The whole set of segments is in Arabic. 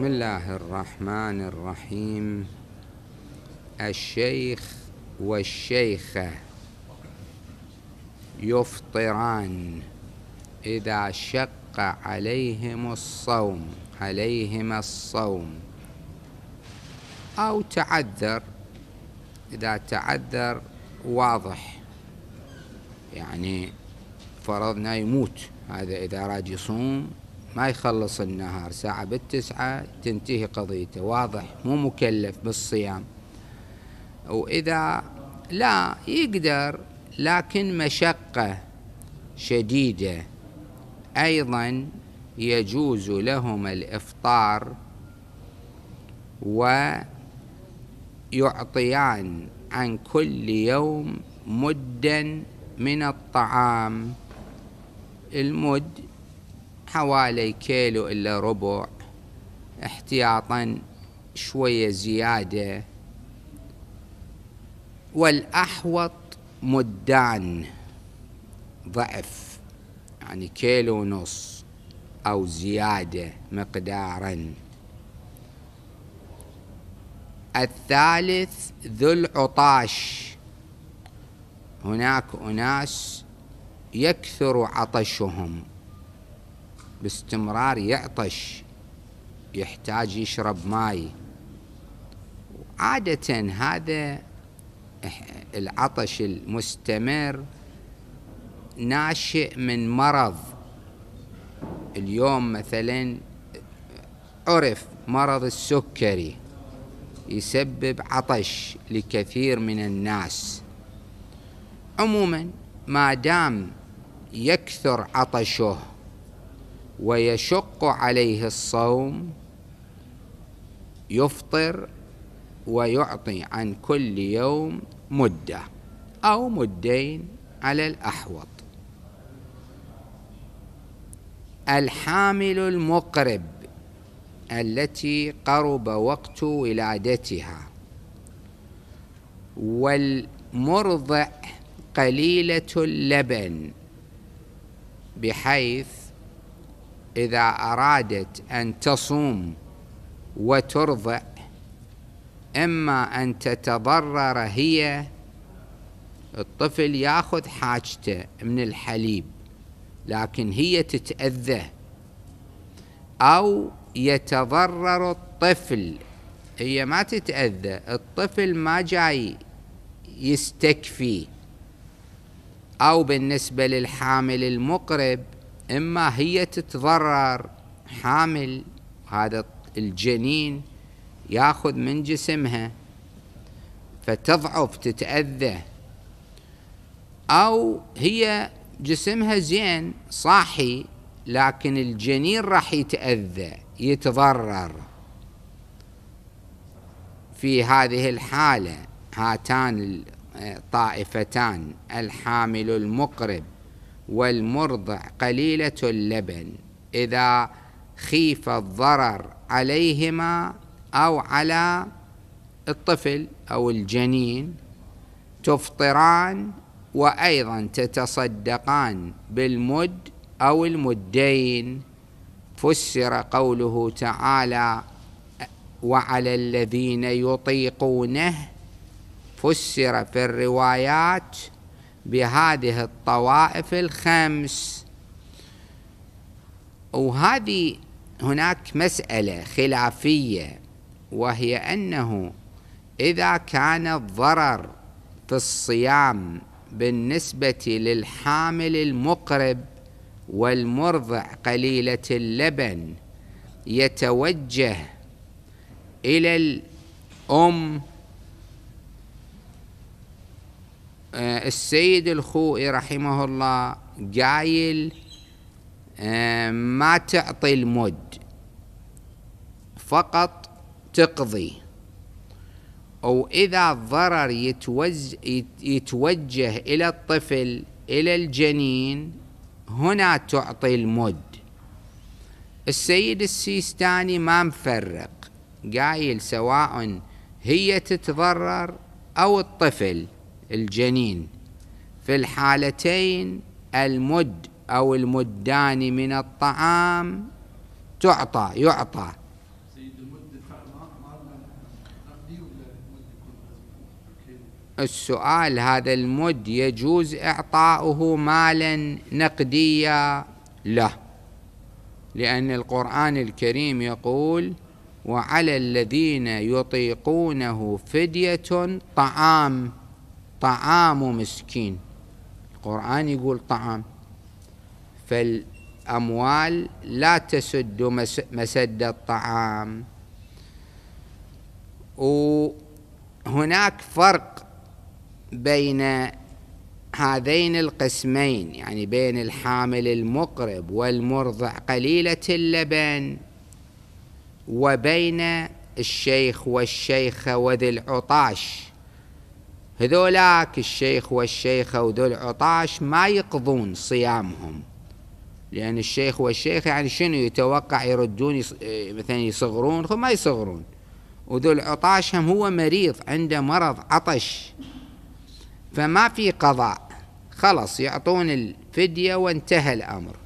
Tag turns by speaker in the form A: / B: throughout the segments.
A: بسم الله الرحمن الرحيم الشيخ والشيخة يفطران إذا شق عليهم الصوم عليهما الصوم أو تعذر إذا تعذر واضح يعني فرضنا يموت هذا إذا راد يصوم ما يخلص النهار ساعة بالتسعة تنتهي قضيته واضح مو مكلف بالصيام وإذا لا يقدر لكن مشقة شديدة أيضا يجوز لهم الإفطار ويعطيان عن كل يوم مدا من الطعام المد حوالي كيلو إلا ربع احتياطا شوية زيادة والأحوط مدان ضعف يعني كيلو ونص أو زيادة مقدارا الثالث ذو العطاش هناك أناس يكثر عطشهم باستمرار يعطش يحتاج يشرب ماي عادة هذا العطش المستمر ناشئ من مرض اليوم مثلا عرف مرض السكري يسبب عطش لكثير من الناس عموما ما دام يكثر عطشه ويشق عليه الصوم يفطر ويعطي عن كل يوم مدة أو مدين على الأحوط الحامل المقرب التي قرب وقت ولادتها والمرضع قليلة اللبن بحيث إذا أرادت أن تصوم وترضع إما أن تتضرر هي الطفل ياخذ حاجته من الحليب لكن هي تتأذى أو يتضرر الطفل هي ما تتأذى الطفل ما جاي يستكفي أو بالنسبة للحامل المقرب إما هي تتضرر حامل هذا الجنين ياخذ من جسمها فتضعف تتأذى أو هي جسمها زين صاحي لكن الجنين راح يتأذى يتضرر في هذه الحالة هاتان الطائفتان آه، الحامل المقرب والمرضع قليلة اللبن إذا خيف الضرر عليهما أو على الطفل أو الجنين تفطران وأيضا تتصدقان بالمد أو المدين فسر قوله تعالى وعلى الذين يطيقونه فسر في الروايات بهذه الطوائف الخمس وهذه هناك مسألة خلافية وهي أنه إذا كان الضرر في الصيام بالنسبة للحامل المقرب والمرضع قليلة اللبن يتوجه إلى الأم آه، السيد الخوئي رحمه الله قايل آه، ما تعطي المد فقط تقضي وإذا الضرر يتوز يتوجه إلى الطفل إلى الجنين هنا تعطي المد السيد السيستاني ما مفرق قايل سواء هي تتضرر أو الطفل الجنين في الحالتين المد أو المدان من الطعام تعطى يعطى السؤال هذا المد يجوز إعطاؤه مالا نقديا لا لأن القرآن الكريم يقول وعلى الذين يطيقونه فدية طعام طعام مسكين القرآن يقول طعام فالأموال لا تسد مسد الطعام وهناك فرق بين هذين القسمين يعني بين الحامل المقرب والمرضع قليلة اللبن وبين الشيخ والشيخة وذي العطاش هذولاك الشيخ والشيخة وذول عطاش ما يقضون صيامهم لأن الشيخ والشيخ يعني شنو يتوقع يردون إيه، مثلا يصغرون ما يصغرون وذو العطاش هم هو مريض عنده مرض عطش فما في قضاء خلص يعطون الفدية وانتهى الأمر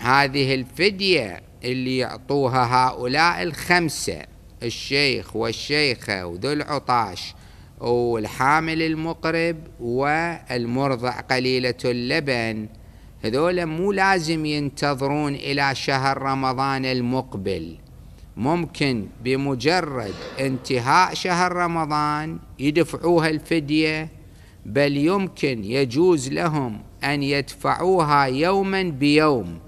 A: هذه الفدية اللي يعطوها هؤلاء الخمسة الشيخ والشيخة وذو العطاش والحامل المقرب والمرضع قليلة اللبن هذول مو لازم ينتظرون إلى شهر رمضان المقبل ممكن بمجرد انتهاء شهر رمضان يدفعوها الفدية بل يمكن يجوز لهم أن يدفعوها يوما بيوم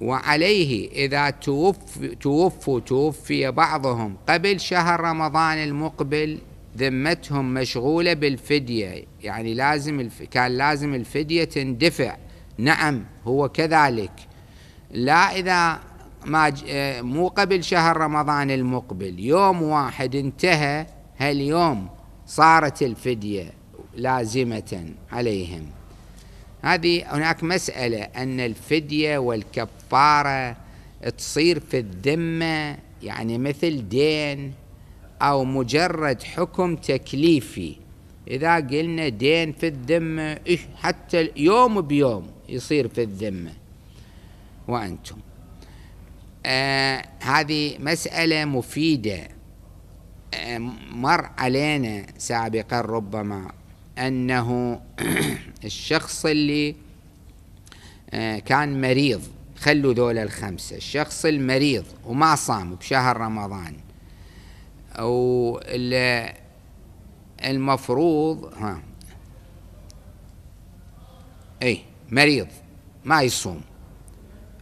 A: وعليه إذا توفوا توفي, توفي بعضهم قبل شهر رمضان المقبل ذمتهم مشغولة بالفدية يعني لازم الف... كان لازم الفدية تندفع نعم هو كذلك لا إذا ما ج... آه، مو قبل شهر رمضان المقبل يوم واحد انتهى هاليوم صارت الفدية لازمة عليهم هذه هناك مسألة أن الفدية والكفارة تصير في الذمة يعني مثل دين أو مجرد حكم تكليفي إذا قلنا دين في الذمة إيه حتى يوم بيوم يصير في الذمة وأنتم آه هذه مسألة مفيدة آه مر علينا سابقا ربما أنه الشخص اللي آه، كان مريض خلوا ذول الخمسة الشخص المريض وما صام بشهر رمضان أو المفروض ها أي مريض ما يصوم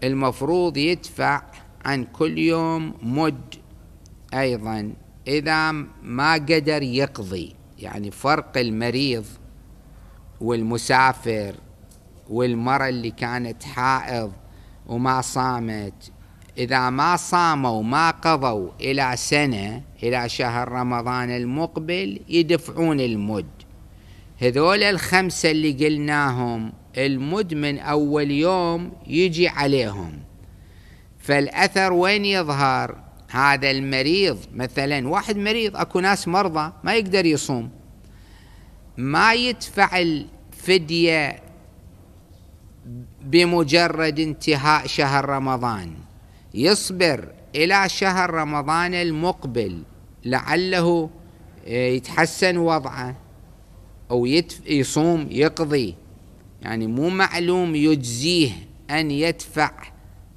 A: المفروض يدفع عن كل يوم مد أيضا إذا ما قدر يقضي يعني فرق المريض والمسافر والمرأة اللي كانت حائض وما صامت إذا ما صاموا ما قضوا إلى سنة إلى شهر رمضان المقبل يدفعون المد هذول الخمسة اللي قلناهم المد من أول يوم يجي عليهم فالأثر وين يظهر هذا المريض مثلا واحد مريض اكو ناس مرضى ما يقدر يصوم ما يدفع الفدية بمجرد انتهاء شهر رمضان يصبر إلى شهر رمضان المقبل لعله آه، يتحسن وضعه أو يصوم يقضي يعني مو معلوم يجزيه أن يدفع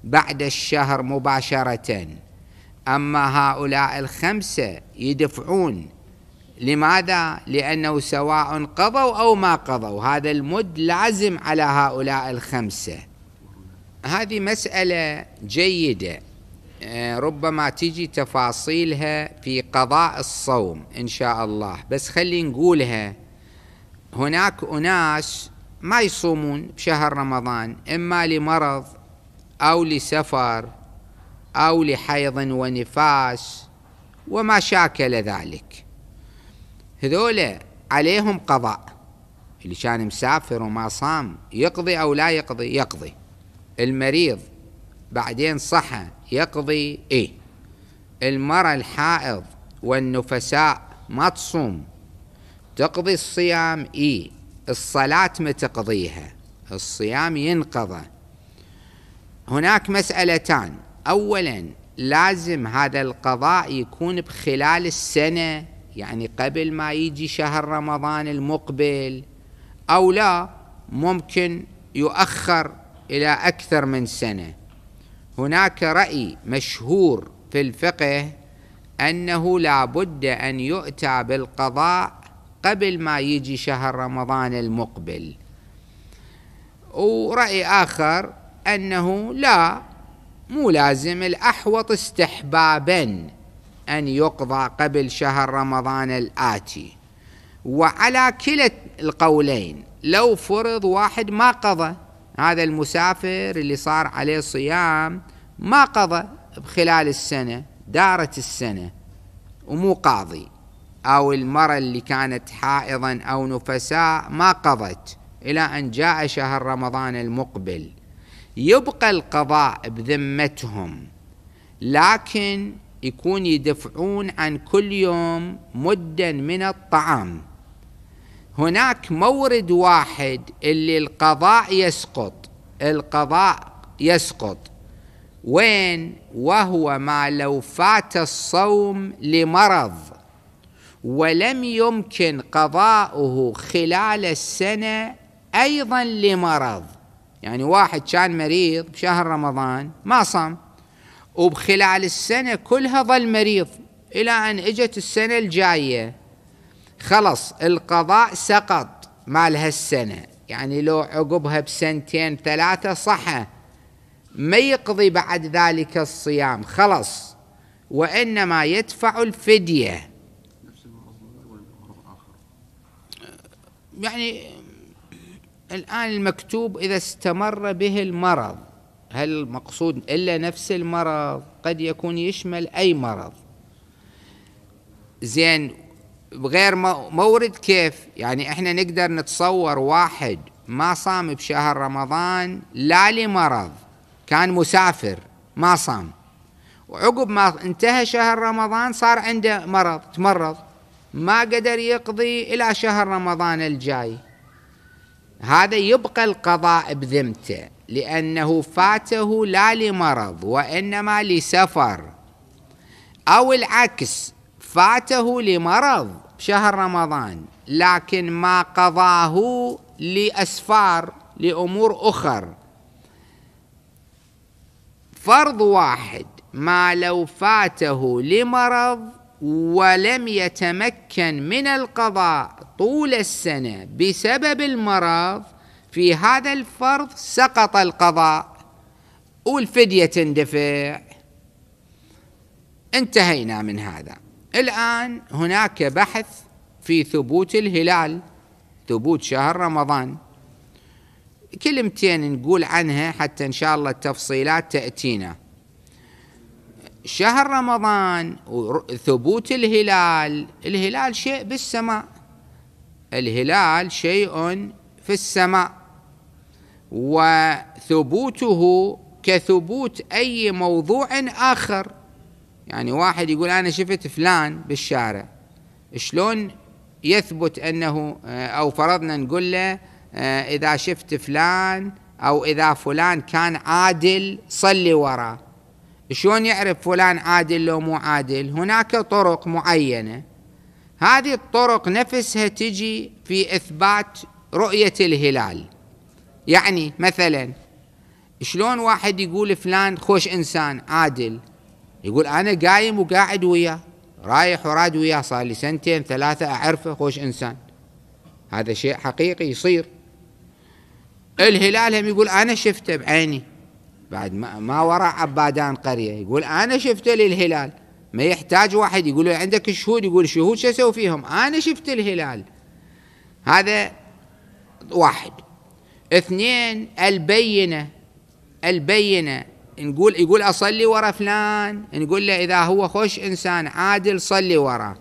A: بعد الشهر مباشرةً أما هؤلاء الخمسة يدفعون لماذا؟ لأنه سواء قضوا أو ما قضوا هذا المد لازم على هؤلاء الخمسة هذه مسألة جيدة آه، ربما تجي تفاصيلها في قضاء الصوم إن شاء الله بس خلي نقولها هناك أناس ما يصومون بشهر رمضان إما لمرض أو لسفر أو لحيض ونفاس وما شاكل ذلك هذول عليهم قضاء اللي كان مسافر وما صام يقضي أو لا يقضي يقضي المريض بعدين صحى يقضي إيه المرأة الحائض والنفساء ما تصوم تقضي الصيام إيه الصلاة ما تقضيها الصيام ينقضى هناك مسألتان أولا لازم هذا القضاء يكون بخلال السنة يعني قبل ما يجي شهر رمضان المقبل أو لا ممكن يؤخر إلى أكثر من سنة هناك رأي مشهور في الفقه أنه لا بد أن يؤتى بالقضاء قبل ما يجي شهر رمضان المقبل ورأي آخر أنه لا مو لازم الأحوط استحبابا أن يقضى قبل شهر رمضان الآتي وعلى كلا القولين لو فرض واحد ما قضى هذا المسافر اللي صار عليه صيام ما قضى بخلال السنة دارت السنة ومو قاضي أو المرأة اللي كانت حائضا أو نفساء ما قضت إلى أن جاء شهر رمضان المقبل يبقى القضاء بذمتهم لكن يكون يدفعون عن كل يوم مدا من الطعام هناك مورد واحد اللي القضاء يسقط القضاء يسقط وين وهو ما لو فات الصوم لمرض ولم يمكن قضاؤه خلال السنه ايضا لمرض يعني واحد كان مريض بشهر رمضان ما صام وبخلال السنة كلها ظل مريض إلى أن إجت السنة الجاية خلص القضاء سقط مال هالسنة يعني لو عقبها بسنتين ثلاثة صحة ما يقضي بعد ذلك الصيام خلص وإنما يدفع الفدية يعني الآن المكتوب إذا استمر به المرض هل المقصود إلا نفس المرض قد يكون يشمل أي مرض زين بغير مورد كيف يعني احنا نقدر نتصور واحد ما صام بشهر رمضان لا لمرض كان مسافر ما صام وعقب ما انتهى شهر رمضان صار عنده مرض تمرض ما قدر يقضي الى شهر رمضان الجاي هذا يبقى القضاء بذمته لأنه فاته لا لمرض وإنما لسفر أو العكس فاته لمرض شهر رمضان لكن ما قضاه لأسفار لأمور أخر فرض واحد ما لو فاته لمرض ولم يتمكن من القضاء طول السنه بسبب المرض في هذا الفرض سقط القضاء والفديه تندفع انتهينا من هذا الان هناك بحث في ثبوت الهلال ثبوت شهر رمضان كلمتين نقول عنها حتى ان شاء الله التفصيلات تاتينا شهر رمضان وثبوت الهلال الهلال شيء بالسماء الهلال شيء في السماء وثبوته كثبوت أي موضوع آخر يعني واحد يقول أنا شفت فلان بالشارع شلون يثبت أنه آه، أو فرضنا نقول له آه، إذا شفت فلان أو إذا فلان كان عادل صلي وراه شلون يعرف فلان عادل لو مو عادل هناك طرق معينه هذه الطرق نفسها تجي في اثبات رؤيه الهلال يعني مثلا شلون واحد يقول فلان خوش انسان عادل يقول انا قايم وقاعد وياه رايح وراد وياه صار لي سنتين ثلاثه اعرفه خوش انسان هذا شيء حقيقي يصير الهلال هم يقول انا شفته بعيني بعد ما, ما وراء عبادان قريه يقول انا شفت لي الهلال ما يحتاج واحد يقول عندك شهود يقول شهود شو اسوي فيهم انا شفت الهلال هذا واحد اثنين البينه البينه نقول يقول اصلي ورا فلان نقول له اذا هو خوش انسان عادل صلي وراه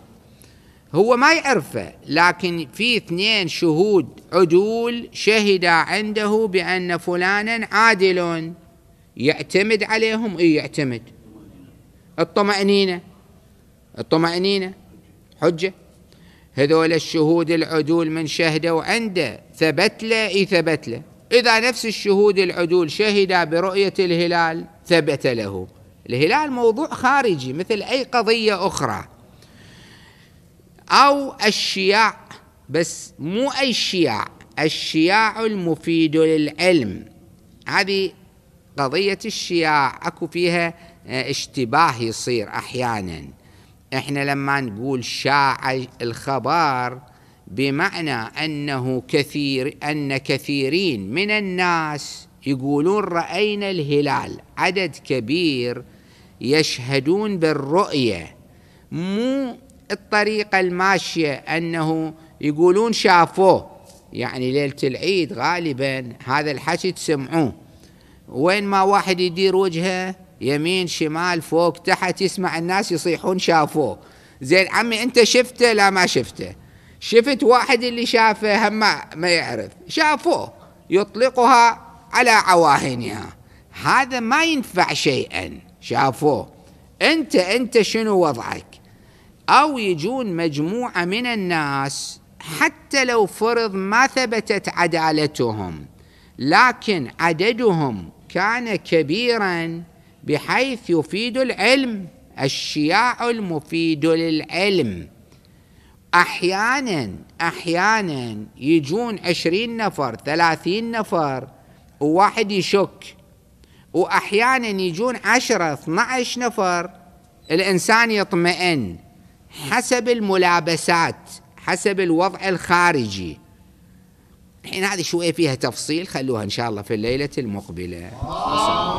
A: هو ما يعرفه لكن في اثنين شهود عدول شهدا عنده بان فلانا عادل يعتمد عليهم اي يعتمد الطمأنينة الطمأنينة حجة هذول الشهود العدول من شهدوا عنده ثبت له اي ثبت له إذا نفس الشهود العدول شهد برؤية الهلال ثبت له الهلال موضوع خارجي مثل أي قضية أخرى أو الشياع بس مو أي شياع الشياع المفيد للعلم هذه قضية الشياع أكو فيها آه، اشتباه يصير أحيانا احنا لما نقول شاع الخبر بمعنى أنه كثير أن كثيرين من الناس يقولون رأينا الهلال عدد كبير يشهدون بالرؤية مو الطريقة الماشية أنه يقولون شافوه يعني ليلة العيد غالبا هذا الحكي تسمعوه وين ما واحد يدير وجهه يمين شمال فوق تحت يسمع الناس يصيحون شافوه زين عمي انت شفته لا ما شفته شفت واحد اللي شافه هم ما يعرف شافوه يطلقها على عواهنها هذا ما ينفع شيئا شافوه انت انت شنو وضعك او يجون مجموعه من الناس حتى لو فرض ما ثبتت عدالتهم لكن عددهم كان كبيرا بحيث يفيد العلم الشياع المفيد للعلم احيانا احيانا يجون عشرين نفر ثلاثين نفر وواحد يشك واحيانا يجون عشرة اثنعش نفر الانسان يطمئن حسب الملابسات حسب الوضع الخارجي الحين هذه شويه فيها تفصيل خلوها ان شاء الله في الليله المقبله آه.